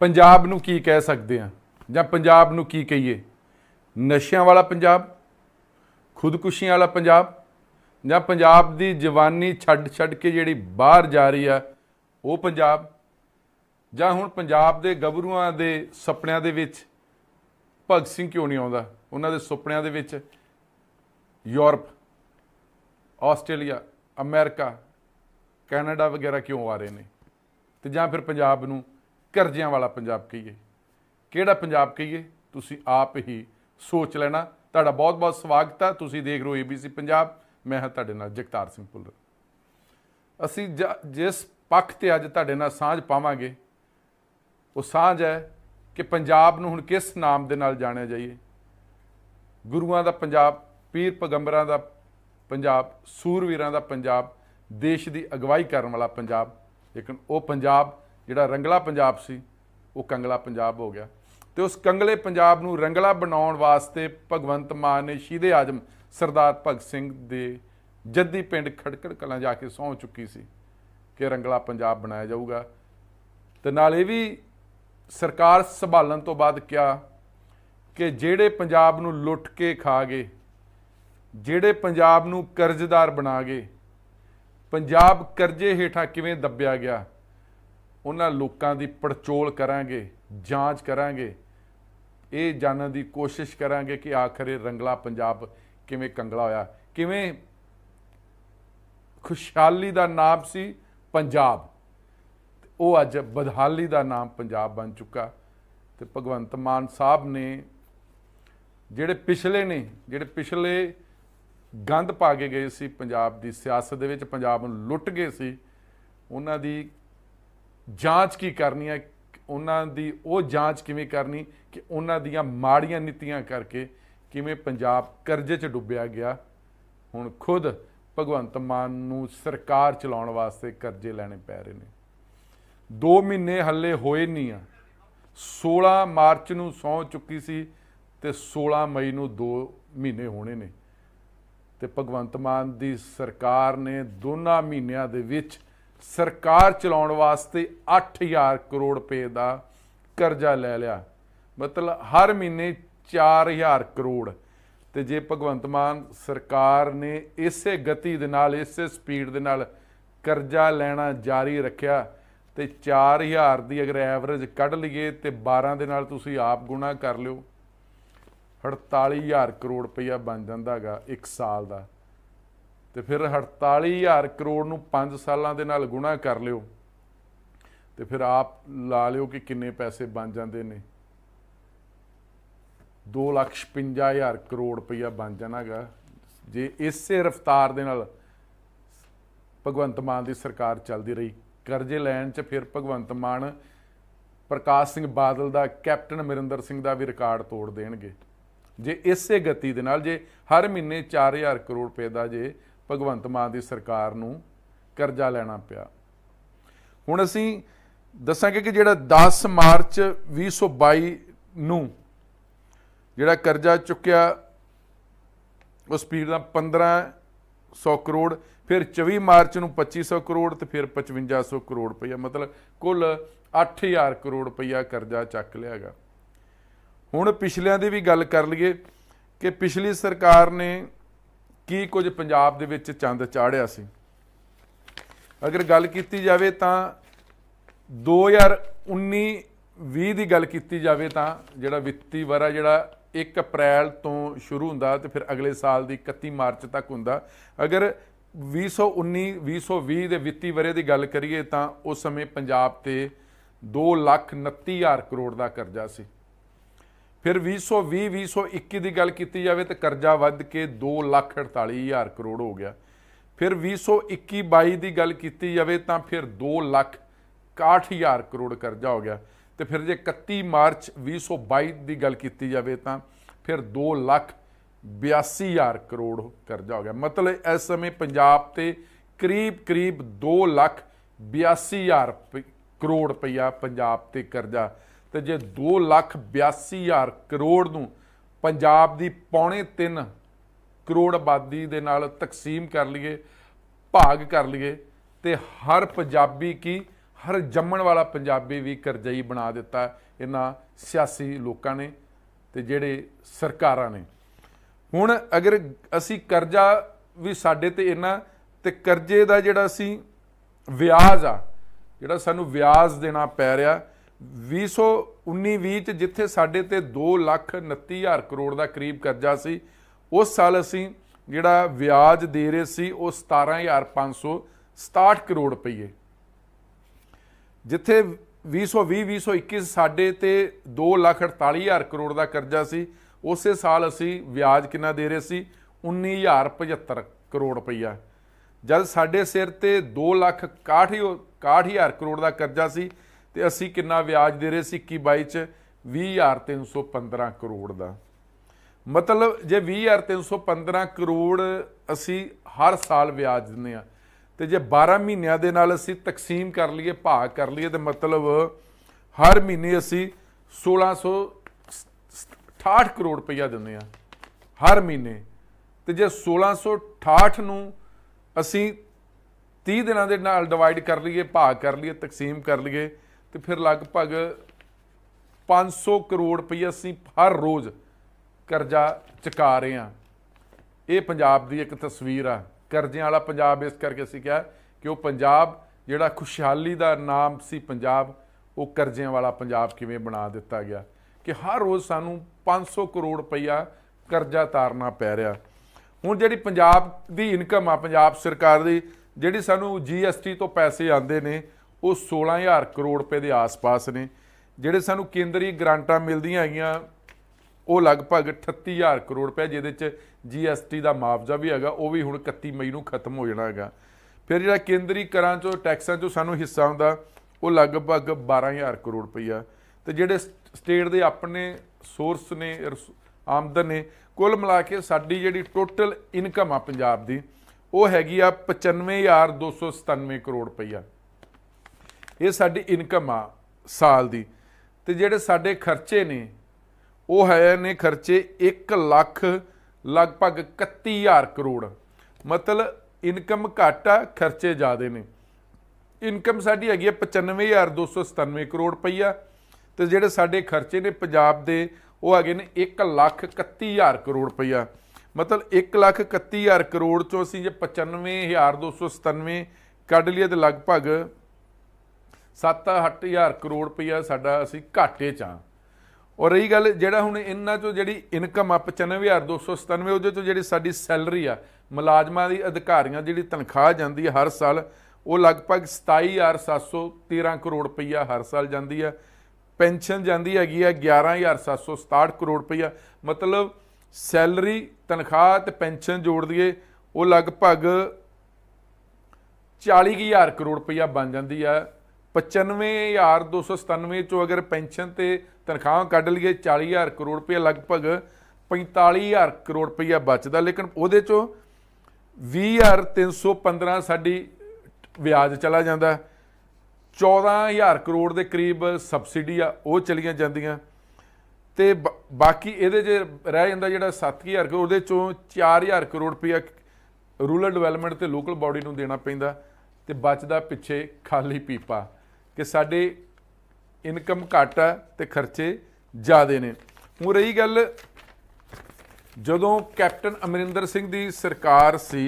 ਪੰਜਾਬ ਨੂੰ ਕੀ ਕਹਿ ਸਕਦੇ ਆ ਜਾਂ ਪੰਜਾਬ ਨੂੰ ਕੀ ਕਹੀਏ ਨਸ਼ਿਆਂ ਵਾਲਾ ਪੰਜਾਬ ਖੁਦਕੁਸ਼ੀਆਂ ਵਾਲਾ ਪੰਜਾਬ ਜਾਂ ਪੰਜਾਬ ਦੀ ਜਵਾਨੀ ਛੱਡ ਛੱਡ ਕੇ ਜਿਹੜੀ ਬਾਹਰ ਜਾ ਰਹੀ ਆ ਉਹ ਪੰਜਾਬ ਜਾਂ ਹੁਣ ਪੰਜਾਬ ਦੇ ਗੱਭਰੂਆਂ ਦੇ ਸੁਪਨਿਆਂ ਦੇ ਵਿੱਚ ਭਗਤ ਸਿੰਘ ਕਿਉਂ ਨਹੀਂ ਆਉਂਦਾ ਉਹਨਾਂ ਦੇ ਸੁਪਨਿਆਂ ਦੇ ਵਿੱਚ ਯੂਰਪ ਆਸਟ੍ਰੇਲੀਆ ਅਮਰੀਕਾ ਕੈਨੇਡਾ ਵਗੈਰਾ ਕਿਉਂ ਆ ਰਹੇ ਨੇ ਤੇ ਜਾਂ ਫਿਰ ਪੰਜਾਬ ਨੂੰ ਕਰਜ਼ਿਆਂ ਵਾਲਾ ਪੰਜਾਬ ਕਹੀਏ ਕਿਹੜਾ ਪੰਜਾਬ ਕਹੀਏ ਤੁਸੀਂ ਆਪ ਹੀ ਸੋਚ ਲੈਣਾ ਤੁਹਾਡਾ ਬਹੁਤ-ਬਹੁਤ ਸਵਾਗਤ ਹੈ ਤੁਸੀਂ ਦੇਖ ਰਹੇ ਹੋ ABC ਪੰਜਾਬ ਮੈਂ ਹਾਂ ਤੁਹਾਡੇ ਨਾਲ ਜਗਤਾਰ ਸਿੰਘ ਪੁੱਲਰ ਅਸੀਂ ਜਿਸ ਪੱਖ ਤੇ ਅੱਜ ਤੁਹਾਡੇ ਨਾਲ ਸਾਂਝ ਪਾਵਾਂਗੇ ਉਹ ਸਾਂਝ ਹੈ ਕਿ ਪੰਜਾਬ ਨੂੰ ਹੁਣ ਕਿਸ ਨਾਮ ਦੇ ਨਾਲ ਜਾਣਿਆ ਜਾਈਏ ਗੁਰੂਆਂ ਦਾ ਪੰਜਾਬ ਪੀਰ ਪਗੰਬਰਾਂ ਦਾ ਪੰਜਾਬ ਸੂਰਵੀਰਾਂ ਦਾ ਪੰਜਾਬ ਦੇਸ਼ ਦੀ ਅਗਵਾਈ ਕਰਨ ਵਾਲਾ ਪੰਜਾਬ ਲੇਕਿਨ ਉਹ ਪੰਜਾਬ ਜਿਹੜਾ ਰੰਗਲਾ ਪੰਜਾਬ ਸੀ ਉਹ ਕੰਗਲਾ ਪੰਜਾਬ ਹੋ ਗਿਆ ਤੇ ਉਸ ਕੰਗਲੇ ਪੰਜਾਬ ਨੂੰ ਰੰਗਲਾ ਬਣਾਉਣ ਵਾਸਤੇ ਭਗਵੰਤ ਮਾਨ ਨੇ ਸ਼ੀਦੇ ਆਜਮ ਸਰਦਾਰ ਭਗਤ ਸਿੰਘ ਦੇ ਜੱਦੀ ਪਿੰਡ ਖੜਕੜ ਕਲਾਂ ਜਾ ਕੇ ਸੌਂ ਚੁੱਕੀ ਸੀ ਕਿ ਰੰਗਲਾ ਪੰਜਾਬ ਬਣਾਇਆ ਜਾਊਗਾ ਤੇ ਨਾਲ ਇਹ ਵੀ ਸਰਕਾਰ ਸੰਭਾਲਣ ਤੋਂ ਬਾਅਦ ਕਿਹਾ ਕਿ ਜਿਹੜੇ ਪੰਜਾਬ ਨੂੰ ਲੁੱਟ ਕੇ ਖਾ ਗਏ ਜਿਹੜੇ ਪੰਜਾਬ ਨੂੰ ਕਰਜ਼ਦਾਰ ਬਣਾ ਗਏ ਪੰਜਾਬ ਕਰਜ਼ੇ ਹੇਠਾਂ ਕਿਵੇਂ ਦੱਬਿਆ ਗਿਆ ਉਹਨਾਂ ਲੋਕਾਂ ਦੀ ਪੜਚੋਲ ਕਰਾਂਗੇ ਜਾਂਚ ਕਰਾਂਗੇ ਇਹ ਜਾਣਨ ਦੀ ਕੋਸ਼ਿਸ਼ ਕਰਾਂਗੇ ਕਿ ਆਖਰ ਇਹ ਰੰਗਲਾ ਪੰਜਾਬ ਕਿਵੇਂ ਕੰਗਲਾ ਹੋਇਆ ਕਿਵੇਂ ਖੁਸ਼ਹਾਲੀ ਦਾ ਨਾਮ ਸੀ ਪੰਜਾਬ ਉਹ ਅੱਜ ਬਦਹਾਲੀ ਦਾ ਨਾਮ ਪੰਜਾਬ ਬਣ ਚੁੱਕਾ ਤੇ ਭਗਵੰਤ ਮਾਨ ਸਾਹਿਬ ਨੇ ਜਿਹੜੇ ਪਿਛਲੇ ਨੇ ਜਿਹੜੇ ਪਿਛਲੇ ਗੰਦ ਪਾ ਕੇ ਗਏ ਸੀ ਪੰਜਾਬ ਦੀ ਸਿਆਸਤ ਦੇ ਵਿੱਚ ਪੰਜਾਬ ਨੂੰ ਲੁੱਟ ਗਏ ਸੀ ਉਹਨਾਂ ਦੀ ਜਾਂਚ ਕੀ ਕਰਨੀ ਹੈ ਉਹਨਾਂ ਦੀ ਉਹ ਜਾਂਚ ਕਿਵੇਂ ਕਰਨੀ ਕਿ ਉਹਨਾਂ ਦੀਆਂ ਮਾੜੀਆਂ ਨੀਤੀਆਂ ਕਰਕੇ ਕਿਵੇਂ ਪੰਜਾਬ ਕਰਜ਼ੇ 'ਚ ਡੁੱਬਿਆ ਗਿਆ ਹੁਣ ਖੁਦ ਭਗਵੰਤ ਮਾਨ ਨੂੰ ਸਰਕਾਰ ਚਲਾਉਣ ਵਾਸਤੇ ਕਰਜ਼ੇ ਲੈਣੇ ਪੈ ਰਹੇ ਨੇ 2 ਮਹੀਨੇ ਹੱਲੇ ਹੋਏ ਨਹੀਂ ਆ 16 ਮਾਰਚ ਨੂੰ ਸੌ ਚੁੱਕੀ ਸੀ ਤੇ 16 ਮਈ ਨੂੰ 2 ਮਹੀਨੇ ਹੋਣੇ ਨੇ ਤੇ ਭਗਵੰਤ ਮਾਨ ਦੀ ਸਰਕਾਰ ਨੇ ਦੋਨਾਂ ਮਹੀਨਿਆਂ ਦੇ ਵਿੱਚ ਸਰਕਾਰ ਚਲਾਉਣ ਵਾਸਤੇ 8000 ਕਰੋੜ ਰੁਪਏ ਦਾ ਕਰਜ਼ਾ ਲੈ ਲਿਆ ਮਤਲਬ ਹਰ ਮਹੀਨੇ 4000 ਕਰੋੜ ਤੇ ਜੇ ਭਗਵੰਤ ਮਾਨ ਸਰਕਾਰ ਨੇ ਇਸੇ ਗਤੀ ਦੇ ਨਾਲ ਇਸੇ ਸਪੀਡ ਦੇ ਨਾਲ ਕਰਜ਼ਾ ਲੈਣਾ ਜਾਰੀ ਰੱਖਿਆ ਤੇ 4000 ਦੀ ਅਗਰ ਐਵਰੇਜ ਕੱਢ ਲਈਏ ਤੇ 12 ਦੇ ਨਾਲ ਤੁਸੀਂ ਆਪ ਗੁਣਾ ਕਰ ਲਿਓ 48000 ਕਰੋੜ ਰੁਪਇਆ ਬਣ ਜਾਂਦਾਗਾ ਇੱਕ ਸਾਲ ਦਾ ਤੇ ਫਿਰ 48000 ਕਰੋੜ ਨੂੰ 5 ਸਾਲਾਂ ਦੇ ਨਾਲ ਗੁਣਾ ਕਰ ਲਿਓ ਤੇ ਫਿਰ ਆਪ ਲਾ ਲਿਓ ਕਿ ਕਿੰਨੇ ਪੈਸੇ ਬਣ ਜਾਂਦੇ ਨੇ 255000 ਕਰੋੜ ਰੁਪਇਆ ਬਣ ਜਾਣਾਗਾ ਜੇ ਇਸੇ ਰਫ਼ਤਾਰ ਦੇ ਨਾਲ ਭਗਵੰਤ ਮਾਨ ਦੀ ਸਰਕਾਰ ਚੱਲਦੀ ਰਹੀ ਕਰਜ਼ੇ ਲੈਣ 'ਚ ਫਿਰ ਭਗਵੰਤ ਮਾਨ ਪ੍ਰਕਾਸ਼ ਸਿੰਘ ਬਾਦਲ ਦਾ ਕੈਪਟਨ ਅਮਰਿੰਦਰ ਸਿੰਘ ਦਾ ਵੀ ਰਿਕਾਰਡ ਤੋੜ ਦੇਣਗੇ ਜੇ ਇਸੇ ਗਤੀ ਦੇ ਨਾਲ ਜੇ ਹਰ ਮਹੀਨੇ 4000 ਕਰੋੜ ਰੁਪਏ ਦਾ ਜੇ ਭਗਵੰਤ ਮਾਨ ਦੀ ਸਰਕਾਰ ਨੂੰ ਕਰਜ਼ਾ ਲੈਣਾ ਪਿਆ ਹੁਣ ਅਸੀਂ ਦੱਸਾਂਗੇ ਕਿ ਜਿਹੜਾ 10 ਮਾਰਚ 2022 ਨੂੰ ਜਿਹੜਾ ਕਰਜ਼ਾ ਚੁੱਕਿਆ ਉਸ ਪੀੜ ਦਾ 1500 ਕਰੋੜ ਫਿਰ 24 ਮਾਰਚ ਨੂੰ 2500 ਕਰੋੜ ਤੇ ਫਿਰ 5500 ਕਰੋੜ ਰੁਪਈਆ ਮਤਲਬ ਕੁੱਲ 8000 ਕਰੋੜ ਰੁਪਈਆ ਕਰਜ਼ਾ ਚੱਕ ਲਿਆਗਾ ਹੁਣ ਪਿਛਲਿਆਂ ਦੀ ਵੀ ਗੱਲ ਕਰ ਲਈਏ ਕਿ ਪਿਛਲੀ ਸਰਕਾਰ ਨੇ ਕੀ ਕੁਝ ਪੰਜਾਬ ਦੇ ਵਿੱਚ ਚੰਦ ਚਾੜਿਆ ਸੀ ਅਗਰ ਗੱਲ ਕੀਤੀ ਜਾਵੇ ਤਾਂ 2019 20 ਦੀ ਗੱਲ ਕੀਤੀ ਜਾਵੇ ਤਾਂ ਜਿਹੜਾ ਵਿੱਤੀ ਵਰਾ ਜਿਹੜਾ 1 ਅਪ੍ਰੈਲ ਤੋਂ ਸ਼ੁਰੂ ਹੁੰਦਾ ਤੇ ਫਿਰ ਅਗਲੇ ਸਾਲ ਦੀ 31 ਮਾਰਚ ਤੱਕ ਹੁੰਦਾ ਅਗਰ 2019 2020 ਦੇ ਵਿੱਤੀ ਵਰੇ ਦੀ ਗੱਲ ਕਰੀਏ ਤਾਂ ਉਸ ਸਮੇਂ ਪੰਜਾਬ ਤੇ 2 ਲੱਖ ਹਜ਼ਾਰ ਕਰੋੜ ਦਾ ਕਰਜ਼ਾ ਸੀ ਫਿਰ 2020 2021 ਦੀ ਗੱਲ ਕੀਤੀ ਜਾਵੇ ਤਾਂ ਕਰਜ਼ਾ ਵੱਧ ਕੇ 2,48,000 ਕਰੋੜ ਹੋ ਗਿਆ ਫਿਰ 2021 22 ਦੀ ਗੱਲ ਕੀਤੀ ਜਾਵੇ ਤਾਂ ਫਿਰ 2,61,000 ਕਰੋੜ ਕਰਜ਼ਾ ਹੋ ਗਿਆ ਤੇ ਫਿਰ ਜੇ 31 ਮਾਰਚ 2022 ਦੀ ਗੱਲ ਕੀਤੀ ਜਾਵੇ ਤਾਂ ਫਿਰ 2,82,000 ਕਰੋੜ ਕਰਜ਼ਾ ਹੋ ਗਿਆ ਮਤਲਬ ਇਸ ਸਮੇਂ ਪੰਜਾਬ ਤੇ ਕਰੀਬ ਕਰੀਬ 2,82,000 ਕਰੋੜ ਰੁਪਇਆ ਪੰਜਾਬ ਤੇ ਕਰਜ਼ਾ ਤੇ ਜੇ 2 ਲੱਖ 82000 ਕਰੋੜ ਨੂੰ ਪੰਜਾਬ ਦੀ ਪੌਣੇ 3 ਕਰੋੜ ਆਬਾਦੀ ਦੇ ਨਾਲ ਤਕਸੀਮ ਕਰ ਲਈਏ ਭਾਗ ਕਰ ਲਈਏ ਤੇ ਹਰ ਪੰਜਾਬੀ ਕੀ ਹਰ ਜੰਮਣ ਵਾਲਾ ਪੰਜਾਬੀ ਵੀ ਕਰਜ਼ਈ ਬਣਾ ਦਿੱਤਾ ਇਹਨਾਂ ਸਿਆਸੀ ਲੋਕਾਂ ਨੇ ਤੇ ਜਿਹੜੇ ਸਰਕਾਰਾਂ ਨੇ ਹੁਣ ਅਗਰ ਅਸੀਂ ਕਰਜ਼ਾ ਵੀ ਸਾਡੇ ਤੇ ਇਹਨਾਂ ਤੇ ਕਰਜ਼ੇ ਦਾ ਜਿਹੜਾ ਅਸੀਂ ਵਿਆਜ ਆ ਜਿਹੜਾ ਸਾਨੂੰ ਵਿਆਜ ਦੇਣਾ ਪੈ ਰਿਹਾ 2019-20 ਚ ਜਿੱਥੇ ਸਾਡੇ ਤੇ 2 ਲੱਖ 29000 ਕਰੋੜ ਦਾ ਕਰੀਬ ਕਰਜ਼ਾ ਸੀ ਉਸ ਸਾਲ ਅਸੀਂ ਜਿਹੜਾ ਵਿਆਜ ਦੇ ਰਹੇ ਸੀ ਉਹ 17567 ਕਰੋੜ ਰੁਪਏ ਜਿੱਥੇ 2020-2021 ਸਾਡੇ ਤੇ 2,48,000 ਕਰੋੜ ਦਾ ਕਰਜ਼ਾ ਸੀ ਉਸੇ ਸਾਲ ਅਸੀਂ ਵਿਆਜ ਕਿੰਨਾ ਦੇ ਰਹੇ ਸੀ 19075 ਕਰੋੜ ਰੁਪਈਆ ਜਦ ਸਾਡੇ ਸਿਰ ਤੇ 2,61,000 ਕਰੋੜ ਦਾ ਕਰਜ਼ਾ ਸੀ ਤੇ ਅਸੀਂ ਕਿੰਨਾ ਵਿਆਜ ਦੇ ਰਹੇ ਸੀ 21 ਚ 20315 ਕਰੋੜ ਦਾ ਮਤਲਬ ਜੇ 20315 ਕਰੋੜ ਅਸੀਂ ਹਰ ਸਾਲ ਵਿਆਜ ਦਿੰਨੇ ਆ ਤੇ ਜੇ 12 ਮਹੀਨਿਆਂ ਦੇ ਨਾਲ ਅਸੀਂ ਤਕਸੀਮ ਕਰ ਲਈਏ ਭਾਗ ਕਰ ਲਈਏ ਤੇ ਮਤਲਬ ਹਰ ਮਹੀਨੇ ਅਸੀਂ 1668 ਕਰੋੜ ਰੁਪਇਆ ਦਿੰਨੇ ਆ ਹਰ ਮਹੀਨੇ ਤੇ ਜੇ 1668 ਨੂੰ ਅਸੀਂ 30 ਦਿਨਾਂ ਦੇ ਨਾਲ ਡਿਵਾਈਡ ਕਰ ਲਈਏ ਭਾਗ ਕਰ ਲਈਏ ਤਕਸੀਮ ਕਰ ਲਈਏ ਤੇ ਫਿਰ ਲਗਭਗ 500 ਕਰੋੜ ਰੁਪਏ ਅਸੀਂ ਹਰ ਰੋਜ਼ ਕਰਜ਼ਾ ਚੁਕਾ ਰਹੇ ਹਾਂ ਇਹ ਪੰਜਾਬ ਦੀ ਇੱਕ ਤਸਵੀਰ ਆ ਕਰਜ਼ਿਆਂ ਵਾਲਾ ਪੰਜਾਬ ਇਸ ਕਰਕੇ ਅਸੀਂ ਕਿਹਾ ਕਿ ਉਹ ਪੰਜਾਬ ਜਿਹੜਾ ਖੁਸ਼ਹਾਲੀ ਦਾ ਨਾਮ ਸੀ ਪੰਜਾਬ ਉਹ ਕਰਜ਼ਿਆਂ ਵਾਲਾ ਪੰਜਾਬ ਕਿਵੇਂ ਬਣਾ ਦਿੱਤਾ ਗਿਆ ਕਿ ਹਰ ਰੋਜ਼ ਸਾਨੂੰ 500 ਕਰੋੜ ਰੁਪਇਆ ਕਰਜ਼ਾ ਤਾਰਨਾ ਪੈ ਰਿਹਾ ਹੁਣ ਜਿਹੜੀ ਪੰਜਾਬ ਦੀ ਇਨਕਮ ਆ ਪੰਜਾਬ ਸਰਕਾਰ ਦੀ ਜਿਹੜੀ ਸਾਨੂੰ ਜੀਐਸਟੀ ਤੋਂ ਪੈਸੇ ਆਉਂਦੇ ਨੇ ਉਹ 16000 ਕਰੋੜ ਰੁਪਏ ਦੇ ਆਸ-ਪਾਸ ਨੇ ਜਿਹੜੇ ਸਾਨੂੰ ਕੇਂਦਰੀ ਗ੍ਰਾਂਟਾਂ ਮਿਲਦੀਆਂ ਹੈਗੀਆਂ ਉਹ ਲਗਭਗ 38000 ਕਰੋੜ ਰੁਪਏ ਜਿਹਦੇ ਚ ਜੀਐਸਟੀ ਦਾ ਮੁਆਵਜ਼ਾ ਵੀ ਹੈਗਾ ਉਹ ਵੀ ਹੁਣ 31 ਮਈ ਨੂੰ ਖਤਮ ਹੋ ਜਾਣਾ ਹੈਗਾ ਫਿਰ ਜਿਹੜਾ ਕੇਂਦਰੀ ਕਰਾਂ ਚੋਂ ਟੈਕਸਾਂ ਚੋਂ ਸਾਨੂੰ ਹਿੱਸਾ ਹੁੰਦਾ ਉਹ ਲਗਭਗ 12000 ਕਰੋੜ ਰੁਪਈਆ ਤੇ ਜਿਹੜੇ ਸਟੇਟ ਦੇ ਆਪਣੇ ਸੋਰਸ ਨੇ ਆਮਦਨ ਨੇ ਕੁੱਲ ਮਿਲਾ ਕੇ ਸਾਡੀ ਜਿਹੜੀ ਟੋਟਲ ਇਨਕਮ ਆ ਪੰਜਾਬ ਦੀ ਉਹ ਹੈਗੀ ਆ 95297 ਕਰੋੜ ਰੁਪਈਆ ਇਹ ਸਾਡੀ ਇਨਕਮ ਆ ਸਾਲ ਦੀ ਤੇ ਜਿਹੜੇ ਸਾਡੇ ਖਰਚੇ ਨੇ ਉਹ ਹੈ ਨੇ ਖਰਚੇ 1 ਲੱਖ ਲਗਭਗ 31000 ਕਰੋੜ ਮਤਲਬ ਇਨਕਮ ਘਾਟਾ ਖਰਚੇ ਜ਼ਿਆਦੇ ਨੇ ਇਨਕਮ ਸਾਡੀ ਹੈਗੀ ਹੈ 95297 ਕਰੋੜ ਰੁਪਈਆ ਤੇ ਜਿਹੜੇ ਸਾਡੇ ਖਰਚੇ ਨੇ ਪੰਜਾਬ ਦੇ ਉਹ ਹੈਗੇ ਨੇ 1 ਲੱਖ 31000 ਕਰੋੜ ਰੁਪਈਆ ਮਤਲਬ 1 ਲੱਖ 31000 ਕਰੋੜ ਚੋਂ ਅਸੀਂ ਜੇ 95297 ਕੱਢ ਲਈਏ ਤੇ ਲਗਭਗ 7-8000 ਕਰੋੜ ਰੁਪਇਆ ਸਾਡਾ ਅਸੀਂ ਘਾਟੇ 'ਚ ਆ ਔਰ ਰਹੀ ਗੱਲ ਜਿਹੜਾ ਹੁਣ ਇਹਨਾਂ ਚੋਂ ਜਿਹੜੀ ਇਨਕਮ ਆ 95297 ਉਹਦੇ ਤੋਂ ਜਿਹੜੀ ਸਾਡੀ ਸੈਲਰੀ ਆ ਮੁਲਾਜ਼ਮਾਂ ਦੀ ਅਧਿਕਾਰੀਆਂ ਜਿਹੜੀ ਤਨਖਾਹ ਜਾਂਦੀ ਹੈ ਹਰ ਸਾਲ ਉਹ ਲਗਭਗ 27713 ਕਰੋੜ ਰੁਪਈਆ ਹਰ ਸਾਲ ਜਾਂਦੀ ਆ ਪੈਨਸ਼ਨ ਜਾਂਦੀ ਹੈਗੀ ਆ 11767 ਕਰੋੜ ਰੁਪਈਆ ਮਤਲਬ ਸੈਲਰੀ ਤਨਖਾਹ ਤੇ ਪੈਨਸ਼ਨ ਜੋੜ ਦਈਏ ਉਹ ਲਗਭਗ 40000 ਕਰੋੜ ਰੁਪਈਆ ਬਣ ਜਾਂਦੀ ਆ 95297 ਚੋਂ ਅਗਰ ਪੈਨਸ਼ਨ ਤੇ ਤਨਖਾਹ ਕੱਢ ਲਈਏ 40000 ਕਰੋੜ ਰੁਪਏ ਲਗਭਗ 45000 ਕਰੋੜ ਰੁਪਏ ਬਚਦਾ ਲੇਕਿਨ ਉਹਦੇ ਚੋਂ 20315 ਸਾਡੀ ਵਿਆਜ ਚਲਾ ਜਾਂਦਾ 14000 ਕਰੋੜ ਦੇ ਕਰੀਬ ਸਬਸਿਡੀ ਆ ਉਹ ਚਲੀਆਂ ਜਾਂਦੀਆਂ ਤੇ ਬਾਕੀ ਇਹਦੇ ਜੇ ਰਹਿ ਜਾਂਦਾ ਜਿਹੜਾ 7000 ਕਰੋੜ ਉਹਦੇ ਚੋਂ 4000 ਕਰੋੜ ਰੁਪਇਆ ਰੂਰਲ ਡਿਵੈਲਪਮੈਂਟ ਤੇ ਲੋਕਲ ਬਾਡੀ ਨੂੰ ਦੇਣਾ ਪੈਂਦਾ ਤੇ ਬਚਦਾ ਪਿੱਛੇ ਖਾਲੀ ਪੀਪਾ ਕਿ ਸਾਡੇ ਇਨਕਮ ਘੱਟ ਹੈ ਤੇ ਖਰਚੇ ਜ਼ਿਆਦੇ ਨੇ ਹੁਣ ਰਹੀ ਗੱਲ ਜਦੋਂ ਕੈਪਟਨ ਅਮਰਿੰਦਰ ਸਿੰਘ ਦੀ ਸਰਕਾਰ ਸੀ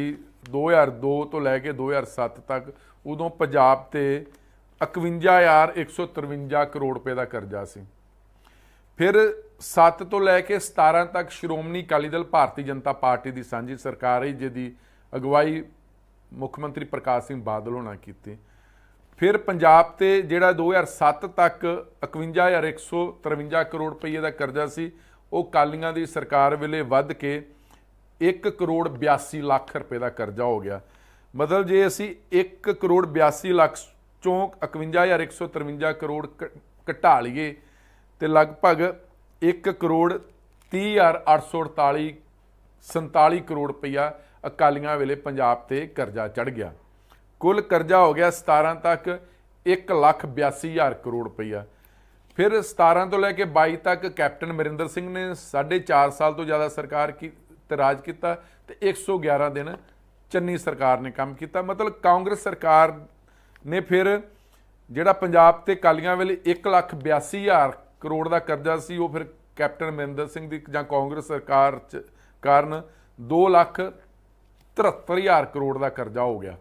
2002 ਤੋਂ ਲੈ ਕੇ 2007 ਤੱਕ ਉਦੋਂ ਪੰਜਾਬ ਤੇ 51153 ਕਰੋੜ ਰੁਪਏ ਦਾ ਕਰਜ਼ਾ ਸੀ ਫਿਰ 7 ਤੋਂ ਲੈ ਕੇ 17 ਤੱਕ ਸ਼੍ਰੋਮਣੀ ਅਕਾਲੀ ਦਲ ਭਾਰਤੀ ਜਨਤਾ ਪਾਰਟੀ ਦੀ ਸਾਂਝੀ ਸਰਕਾਰ ਹੈ ਜਿਹਦੀ ਅਗਵਾਈ ਮੁੱਖ ਮੰਤਰੀ ਪ੍ਰਕਾਸ਼ ਸਿੰਘ ਬਾਦਲ ਹੋਣਾ ਕੀਤੀ ਫਿਰ ਪੰਜਾਬ ਤੇ ਜਿਹੜਾ 2007 ਤੱਕ 51153 ਕਰੋੜ ਰੁਪਏ ਦਾ ਕਰਜ਼ਾ ਸੀ ਉਹ ਕਾਲੀਆਂ ਦੀ ਸਰਕਾਰ ਵੇਲੇ ਵੱਧ ਕੇ 1 ਕਰੋੜ 82 ਲੱਖ ਰੁਪਏ ਦਾ ਕਰਜ਼ਾ ਹੋ ਗਿਆ ਮਤਲਬ ਜੇ ਅਸੀਂ 1 ਕਰੋੜ 82 ਲੱਖ ਚੋਂ 51153 ਕਰੋੜ ਘਟਾ ਲਈਏ ਤੇ ਲਗਭਗ 1 ਕਰੋੜ 30848 47 ਕਰੋੜ ਰੁਪਇਆ ਅਕਾਲੀਆਂ ਵੇਲੇ ਪੰਜਾਬ ਤੇ ਕਰਜ਼ਾ ਚੜ ਗਿਆ ਕੁੱਲ ਕਰਜ਼ਾ ਹੋ ਗਿਆ 17 ਤੱਕ 1 ਲੱਖ 82000 ਕਰੋੜ ਰੁਪਈਆ ਫਿਰ 17 ਤੋਂ ਲੈ ਕੇ 22 ਤੱਕ ਕੈਪਟਨ ਮਰਿੰਦਰ ਸਿੰਘ ਨੇ 4.5 ਸਾਲ ਤੋਂ ਜ਼ਿਆਦਾ ਸਰਕਾਰ ਕੀ ਤੇ ਰਾਜ ਕੀਤਾ ਤੇ 111 ਦਿਨ ਚੰਨੀ ਸਰਕਾਰ ਨੇ ਕੰਮ ਕੀਤਾ ਮਤਲਬ ਕਾਂਗਰਸ ਸਰਕਾਰ ਨੇ ਫਿਰ ਜਿਹੜਾ ਪੰਜਾਬ ਤੇ ਕਾਲੀਆਂ ਵੇਲੇ 1 ਲੱਖ 82000 ਕਰੋੜ ਦਾ ਕਰਜ਼ਾ ਸੀ ਉਹ ਫਿਰ ਕੈਪਟਨ ਮਰਿੰਦਰ ਸਿੰਘ ਦੀ ਜਾਂ ਕਾਂਗਰਸ ਸਰਕਾਰ ਚ ਕਾਰਨ 2 ਲੱਖ 73000 ਕਰੋੜ ਦਾ ਕਰਜ਼ਾ ਹੋ ਗਿਆ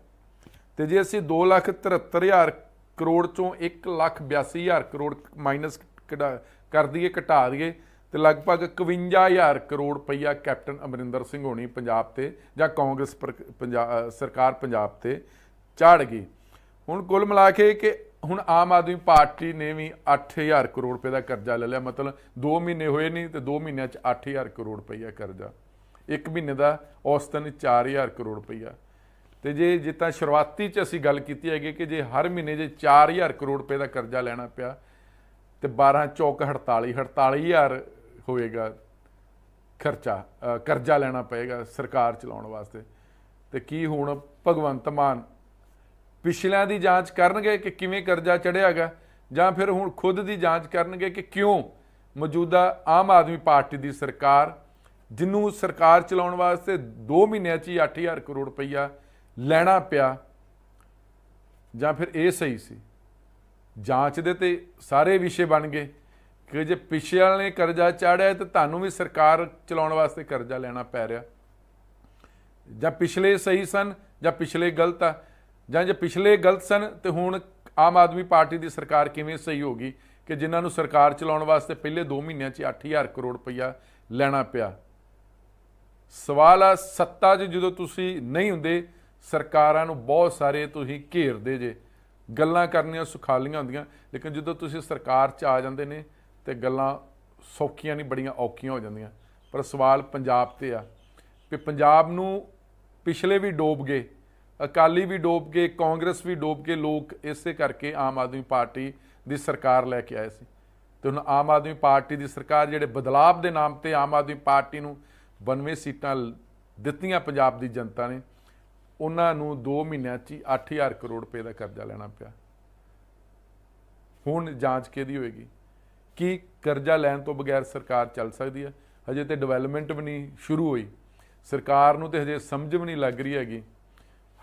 ਤੇ ਜੇ ਅਸੀਂ 2,73,000 ਕਰੋੜ ਚੋਂ 1,82,000 ਕਰੋੜ ਮਾਈਨਸ ਕਰ ਦਈਏ ਘਟਾ ਦਈਏ ਤੇ ਲਗਭਗ 51000 ਕਰੋੜ ਪਈਆ ਕੈਪਟਨ ਅਮਰਿੰਦਰ ਸਿੰਘ ਹੋਣੀ ਪੰਜਾਬ ਤੇ ਜਾਂ ਕਾਂਗਰਸ ਸਰਕਾਰ ਪੰਜਾਬ ਤੇ ਚੜ ਗਈ ਹੁਣ ਕੁੱਲ ਮਿਲਾ ਕੇ ਕਿ ਹੁਣ ਆਮ ਆਦਮੀ ਪਾਰਟੀ ਨੇ ਵੀ 8000 ਕਰੋੜ ਰੁਪਏ ਦਾ ਕਰਜ਼ਾ ਲੈ ਲਿਆ ਮਤਲਬ 2 ਮਹੀਨੇ ਹੋਏ ਨਹੀਂ ਤੇ 2 ਮਹੀਨਿਆਂ 'ਚ 8000 ਕਰੋੜ ਰੁਪਈਆ ਕਰਜ਼ਾ 1 ਮਹੀਨੇ ਦਾ ਔਸਤਨ 4000 ਕਰੋੜ ਰੁਪਈਆ ਤੇ ਜੇ ਜੇ ਤਾਂ ਸ਼ੁਰੂਆਤੀ 'ਚ ਅਸੀਂ ਗੱਲ ਕੀਤੀ ਹੈਗੀ ਕਿ ਜੇ ਹਰ ਮਹੀਨੇ ਜੇ 4000 ਕਰੋੜ ਰੁਪਏ ਦਾ ਕਰਜ਼ਾ ਲੈਣਾ ਪਿਆ ਤੇ 12 ਚੌਕ 48 48000 ਹੋਏਗਾ ਖਰਚਾ ਕਰਜ਼ਾ ਲੈਣਾ ਪਏਗਾ ਸਰਕਾਰ ਚਲਾਉਣ ਵਾਸਤੇ ਤੇ ਕੀ ਹੁਣ ਭਗਵੰਤ ਮਾਨ ਪਿਛਲਿਆਂ ਦੀ ਜਾਂਚ ਕਰਨਗੇ ਕਿ ਕਿਵੇਂ ਕਰਜ਼ਾ ਚੜਿਆਗਾ ਜਾਂ ਫਿਰ ਹੁਣ ਖੁਦ ਦੀ ਜਾਂਚ ਕਰਨਗੇ ਕਿ ਕਿਉਂ ਮੌਜੂਦਾ ਆਮ ਆਦਮੀ ਪਾਰਟੀ ਦੀ ਸਰਕਾਰ ਜਿੰਨੂੰ ਸਰਕਾਰ ਚਲਾਉਣ ਵਾਸਤੇ 2 ਮਹੀਨਿਆਂ 'ਚ ਹੀ 8000 ਕਰੋੜ ਰੁਪਈਆ ਲੈਣਾ ਪਿਆ ਜਾਂ ਫਿਰ ਇਹ ਸਹੀ ਸੀ ਜਾਂਚ ਦੇ ਤੇ ਸਾਰੇ ਵਿਸ਼ੇ ਬਣ ਗਏ ਕਿ ਜੇ ਪਿਛੇ ਵਾਲੇ ਨੇ ਕਰਜ਼ਾ ਚਾੜਿਆ ਤੇ ਤੁਹਾਨੂੰ ਵੀ ਸਰਕਾਰ ਚਲਾਉਣ ਵਾਸਤੇ ਕਰਜ਼ਾ ਲੈਣਾ ਪੈ ਰਿਹਾ ਜਾਂ ਪਿਛਲੇ ਸਹੀ ਸਨ ਜਾਂ ਪਿਛਲੇ ਗਲਤ ਆ ਜਾਂ ਜੇ ਪਿਛਲੇ ਗਲਤ ਸਨ ਤੇ ਹੁਣ ਆਮ ਆਦਮੀ ਪਾਰਟੀ ਦੀ ਸਰਕਾਰ ਕਿਵੇਂ ਸਹੀ ਹੋਗੀ ਕਿ ਜਿਨ੍ਹਾਂ ਨੂੰ ਸਰਕਾਰ ਚਲਾਉਣ ਵਾਸਤੇ ਪਹਿਲੇ 2 ਮਹੀਨਿਆਂ 'ਚ 8000 ਕਰੋੜ ਰੁਪਇਆ ਲੈਣਾ ਪਿਆ ਸਵਾਲ ਆ ਸੱਤਾ 'ਚ ਜਦੋਂ ਤੁਸੀਂ ਨਹੀਂ ਹੁੰਦੇ ਸਰਕਾਰਾਂ ਨੂੰ ਬਹੁਤ ਸਾਰੇ ਤੁਸੀਂ ਘੇਰਦੇ ਜੇ ਗੱਲਾਂ ਕਰਨੀਆਂ ਸੁਖਾਲੀਆਂ ਹੁੰਦੀਆਂ ਲੇਕਿਨ ਜਦੋਂ ਤੁਸੀਂ ਸਰਕਾਰ 'ਚ ਆ ਜਾਂਦੇ ਨੇ ਤੇ ਗੱਲਾਂ ਸੌਖੀਆਂ ਨਹੀਂ ਬੜੀਆਂ ਔਖੀਆਂ ਹੋ ਜਾਂਦੀਆਂ ਪਰ ਸਵਾਲ ਪੰਜਾਬ ਤੇ ਆ ਕਿ ਪੰਜਾਬ ਨੂੰ ਪਿਛਲੇ ਵੀ ਡੋਬ ਗਏ ਅਕਾਲੀ ਵੀ ਡੋਬ ਗਏ ਕਾਂਗਰਸ ਵੀ ਡੋਬ ਕੇ ਲੋਕ ਇਸੇ ਕਰਕੇ ਆਮ ਆਦਮੀ ਪਾਰਟੀ ਦੀ ਸਰਕਾਰ ਲੈ ਕੇ ਆਏ ਸੀ ਤੇ ਹੁਣ ਆਮ ਆਦਮੀ ਪਾਰਟੀ ਦੀ ਸਰਕਾਰ ਜਿਹੜੇ ਬਦਲਾਅ ਦੇ ਨਾਮ ਤੇ ਆਮ ਆਦਮੀ ਪਾਰਟੀ ਨੂੰ 92 ਸੀਟਾਂ ਦਿੱਤੀਆਂ ਪੰਜਾਬ ਦੀ ਜਨਤਾ ਨੇ ਉਹਨਾਂ ਨੂੰ 2 ਮਹੀਨਿਆਂ 'ਚ 8000 ਕਰੋੜ ਰੁਪਏ ਦਾ ਕਰਜ਼ਾ ਲੈਣਾ ਪਿਆ ਹੁਣ ਜਾਂਚ ਕਿਹਦੀ ਹੋਏਗੀ ਕਿ ਕਰਜ਼ਾ ਲੈਣ ਤੋਂ ਬਗੈਰ ਸਰਕਾਰ ਚੱਲ ਸਕਦੀ ਹੈ ਹਜੇ ਤੇ ਡਿਵੈਲਪਮੈਂਟ ਵੀ ਨਹੀਂ ਸ਼ੁਰੂ ਹੋਈ ਸਰਕਾਰ ਨੂੰ ਤੇ ਹਜੇ ਸਮਝ ਵੀ ਨਹੀਂ ਲੱਗ ਰਹੀ ਹੈਗੀ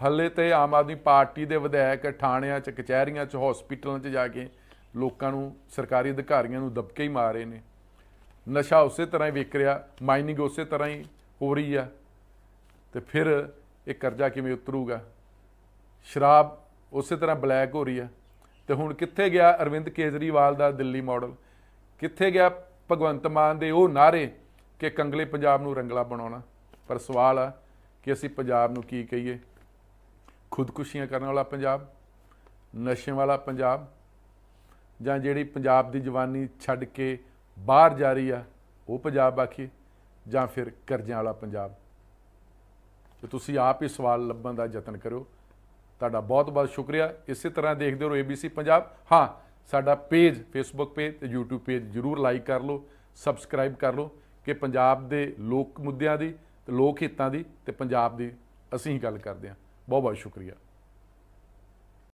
ਹੱਲੇ ਤੇ ਆਮ ਆਦਮੀ ਪਾਰਟੀ ਦੇ ਵਿਧਾਇਕ ਠਾਣਿਆਂ 'ਚ ਕਚਹਿਰੀਆਂ 'ਚ ਹਸਪੀਟਲਾਂ 'ਚ ਜਾ ਕੇ ਲੋਕਾਂ ਨੂੰ ਸਰਕਾਰੀ ਅਧਿਕਾਰੀਆਂ ਨੂੰ ਦਬਕੇ ਹੀ ਮਾਰ ਰਹੇ ਨੇ ਨਸ਼ਾ ਉਸੇ ਤਰ੍ਹਾਂ ਹੀ ਵਿਕ ਰਿਹਾ ਮਾਈਨਿੰਗ ਉਸੇ ਤਰ੍ਹਾਂ ਹੀ ਹੋ ਰਹੀ ਆ ਤੇ ਫਿਰ ਇਹ ਕਰਜ਼ਾ ਕਿਵੇਂ ਉਤਰੂਗਾ ਸ਼ਰਾਬ ਉਸੇ ਤਰ੍ਹਾਂ ਬਲੈਕ ਹੋ ਰਹੀ ਹੈ ਤੇ ਹੁਣ ਕਿੱਥੇ ਗਿਆ ਅਰਵਿੰਦ ਕੇਜਰੀਵਾਲ ਦਾ ਦਿੱਲੀ ਮਾਡਲ ਕਿੱਥੇ ਗਿਆ ਭਗਵੰਤ ਮਾਨ ਦੇ ਉਹ ਨਾਰੇ ਕਿ ਕੰਗਲੇ ਪੰਜਾਬ ਨੂੰ ਰੰਗਲਾ ਬਣਾਉਣਾ ਪਰ ਸਵਾਲ ਆ ਕਿ ਅਸੀਂ ਪੰਜਾਬ ਨੂੰ ਕੀ ਕਹੀਏ ਖੁਦਕੁਸ਼ੀਆਂ ਕਰਨ ਵਾਲਾ ਪੰਜਾਬ ਨਸ਼ੇ ਵਾਲਾ ਪੰਜਾਬ ਜਾਂ ਜਿਹੜੀ ਪੰਜਾਬ ਦੀ ਜਵਾਨੀ ਛੱਡ ਕੇ ਬਾਹਰ ਜਾ ਰਹੀ ਆ ਉਹ ਪੰਜਾਬ ਆਖੀ ਜਾਂ ਫਿਰ ਕਰਜ਼ਿਆਂ ਵਾਲਾ ਪੰਜਾਬ ਤੇ ਤੁਸੀਂ ਆਪ ਹੀ ਸਵਾਲ ਲੱਭਣ ਦਾ ਯਤਨ ਕਰੋ ਤੁਹਾਡਾ ਬਹੁਤ-ਬਹੁਤ ਸ਼ੁਕਰੀਆ ਇਸੇ ਤਰ੍ਹਾਂ ਦੇਖਦੇ ਰਹੋ ABC ਪੰਜਾਬ ਹਾਂ ਸਾਡਾ ਪੇਜ ਫੇਸਬੁੱਕ ਪੇਜ ਤੇ YouTube ਪੇਜ ਜਰੂਰ ਲਾਈਕ ਕਰ ਲਓ ਸਬਸਕ੍ਰਾਈਬ ਕਰ ਲਓ ਕਿ ਪੰਜਾਬ ਦੇ ਲੋਕ ਮੁੱਦਿਆਂ ਦੀ ਤੇ ਲੋਕ ਹਿੱਤਾਂ ਦੀ ਤੇ ਪੰਜਾਬ ਦੀ ਅਸੀਂ ਹੀ ਗੱਲ ਕਰਦੇ ਹਾਂ ਬਹੁਤ ਬਹੁਤ ਸ਼ੁਕਰੀਆ